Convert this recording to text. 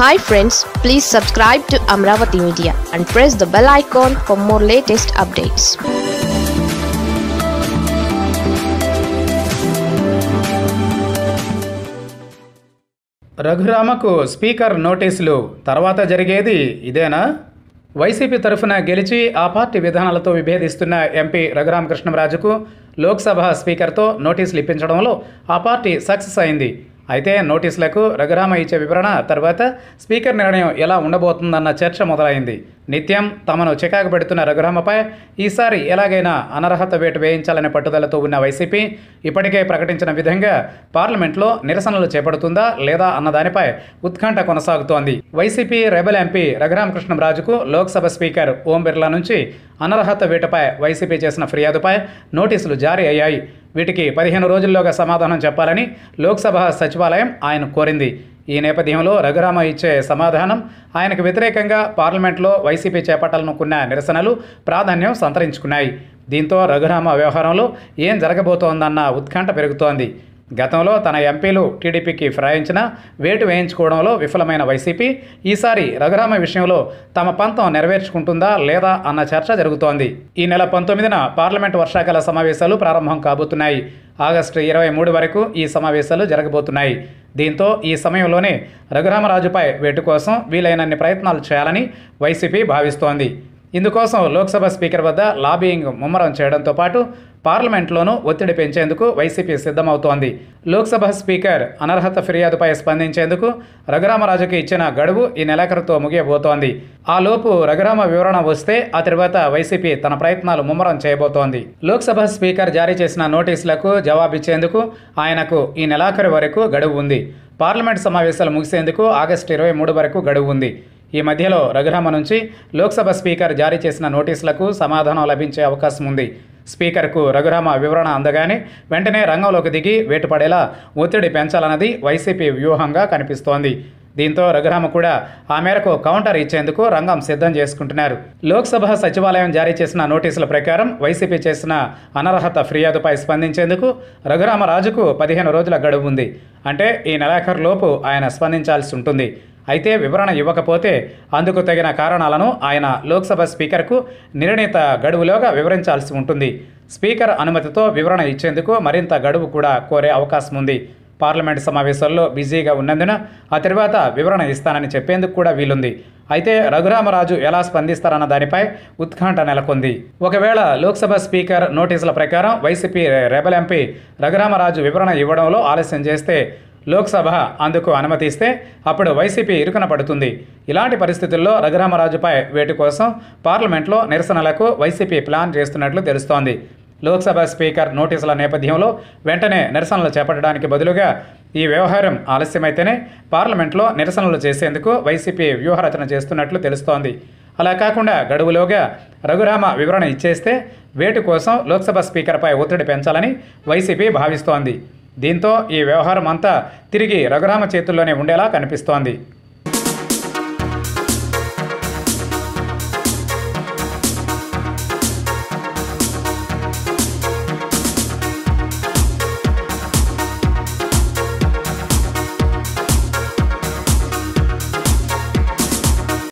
hi friends please subscribe to Amaravati media and press the bell icon for more latest updates రఘురామకు speaker నోటీసులు తర్వాత జరిగేది ఇదేనా YCP తరఫున గెలిచి ఆ పార్టీ విధానాలతో విభేదిస్తున్న ఎంపీ రఘురామకృష్ణరాజుకు లోక్సభ స్పీకర్తో నోటీసులు ఇప్పించడంలో ఆ పార్టీ సక్సెస్ అయింది అయితే నోటీసులకు రఘురామ ఇచ్చే వివరణ తర్వాత స్పీకర్ నిర్ణయం ఎలా ఉండబోతుందన్న చర్చ మొదలైంది నిత్యం తమను చికాకు పెడుతున్న రఘురామపై ఈసారి ఎలాగైనా అనర్హత వేటు వేయించాలనే పట్టుదలతో ఉన్న వైసీపీ ఇప్పటికే ప్రకటించిన విధంగా పార్లమెంట్లో నిరసనలు చేపడుతుందా లేదా అన్నదానిపై ఉత్కంఠ కొనసాగుతోంది వైసీపీ రెబల్ ఎంపీ రాజుకు లోక్సభ స్పీకర్ ఓం బిర్లా నుంచి అనర్హత వేటపై వైసీపీ చేసిన ఫిర్యాదుపై నోటీసులు జారీ అయ్యాయి వీటికి పదిహేను రోజుల్లోగా సమాధానం చెప్పాలని లోక్సభ సచివాలయం ఆయన కోరింది ఈ నేపథ్యంలో రఘురామ ఇచ్చే సమాధానం ఆయనకు వ్యతిరేకంగా పార్లమెంట్లో వైసీపీ చేపట్టాలనుకున్న నిరసనలు ప్రాధాన్యం సంతరించుకున్నాయి దీంతో రఘురామ వ్యవహారంలో ఏం జరగబోతోందన్న ఉత్కంఠ పెరుగుతోంది గతంలో తన ఎంపీలు టీడీపీకి ఫిరాయించిన వేటు వేయించుకోవడంలో విఫలమైన వైసీపీ ఈసారి రఘురామ విషయంలో తమ పంతం నెరవేర్చుకుంటుందా లేదా అన్న చర్చ జరుగుతోంది ఈ నెల పంతొమ్మిదిన పార్లమెంట్ వర్షాకాల సమావేశాలు ప్రారంభం కాబోతున్నాయి ఆగస్టు ఇరవై మూడు వరకు ఈ సమావేశాలు జరగబోతున్నాయి దీంతో ఈ సమయంలోనే రఘురామరాజుపై వేటు కోసం వీలైనన్ని ప్రయత్నాలు చేయాలని వైసీపీ భావిస్తోంది ఇందుకోసం లోక్సభ స్పీకర్ వద్ద లాబియింగ్ ముమ్మరం చేయడంతో పాటు పార్లమెంట్లోనూ ఒత్తిడి పెంచేందుకు వైసీపీ సిద్ధమవుతోంది లోక్సభ స్పీకర్ అనర్హత ఫిర్యాదుపై స్పందించేందుకు రఘురామరాజుకి ఇచ్చిన గడువు ఈ నెలాఖరుతో ముగియబోతోంది ఆ లోపు రఘురామ వివరణ వస్తే ఆ తర్వాత వైసీపీ తన ప్రయత్నాలు ముమ్మరం చేయబోతోంది లోక్సభ స్పీకర్ జారీ చేసిన నోటీసులకు జవాబిచ్చేందుకు ఆయనకు ఈ నెలాఖరు వరకు గడువు ఉంది పార్లమెంట్ సమావేశాలు ముగిసేందుకు ఆగస్టు ఇరవై మూడు వరకు గడువు ఉంది ఈ మధ్యలో రఘురామ నుంచి లోక్సభ స్పీకర్ జారీ చేసిన నోటీసులకు సమాధానం లభించే అవకాశం ఉంది స్పీకర్కు రఘురామ వివరణ అందగానే వెంటనే రంగంలోకి దిగి వేటుపడేలా ఒత్తిడి పెంచాలన్నది వైసీపీ వ్యూహంగా కనిపిస్తోంది దీంతో రఘురామ కూడా ఆ మేరకు కౌంటర్ ఇచ్చేందుకు రంగం సిద్ధం చేసుకుంటున్నారు లోక్సభ సచివాలయం జారీ చేసిన నోటీసుల ప్రకారం వైసీపీ చేసిన అనర్హత ఫిర్యాదుపై స్పందించేందుకు రఘురామరాజుకు పదిహేను రోజుల గడువు ఉంది అంటే ఈ నెలాఖరులోపు ఆయన స్పందించాల్సి ఉంటుంది అయితే వివరణ ఇవ్వకపోతే అందుకు తగిన కారణాలను ఆయన లోక్సభ స్పీకర్కు నిర్ణీత గడువులోగా వివరించాల్సి ఉంటుంది స్పీకర్ అనుమతితో వివరణ ఇచ్చేందుకు మరింత గడువు కూడా కోరే అవకాశం ఉంది పార్లమెంట్ సమావేశాల్లో బిజీగా ఉన్నందున ఆ తర్వాత వివరణ ఇస్తానని చెప్పేందుకు కూడా వీలుంది అయితే రఘురామరాజు ఎలా స్పందిస్తారన్న దానిపై ఉత్కంఠ నెలకొంది ఒకవేళ లోక్సభ స్పీకర్ నోటీసుల ప్రకారం వైసీపీ రెబల్ ఎంపీ రఘురామరాజు వివరణ ఇవ్వడంలో ఆలస్యం చేస్తే లోక్సభ అందుకు అనుమతిస్తే అప్పుడు వైసీపీ ఇరుకున పడుతుంది ఇలాంటి పరిస్థితుల్లో రఘురామరాజుపై వేటు కోసం పార్లమెంట్లో నిరసనలకు వైసీపీ ప్లాన్ చేస్తున్నట్లు తెలుస్తోంది లోక్సభ స్పీకర్ నోటీసుల నేపథ్యంలో వెంటనే నిరసనలు చేపట్టడానికి బదులుగా ఈ వ్యవహారం ఆలస్యమైతేనే పార్లమెంట్లో నిరసనలు చేసేందుకు వైసీపీ వ్యూహరచన చేస్తున్నట్లు తెలుస్తోంది అలా కాకుండా గడువులోగా రఘురామ వివరణ ఇచ్చేస్తే వేటు కోసం లోక్సభ స్పీకర్పై ఒత్తిడి పెంచాలని వైసీపీ భావిస్తోంది దీంతో ఈ వ్యవహారం అంతా తిరిగి రఘురామ చేతుల్లోనే ఉండేలా కనిపిస్తోంది